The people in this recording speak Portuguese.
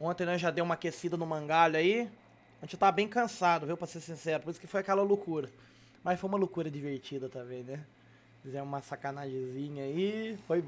Ontem nós né, já deu uma aquecida no mangalho aí. A gente tá bem cansado, viu, pra ser sincero. Por isso que foi aquela loucura. Mas foi uma loucura divertida também, né? Fizemos uma sacanagemzinha aí. Foi bom.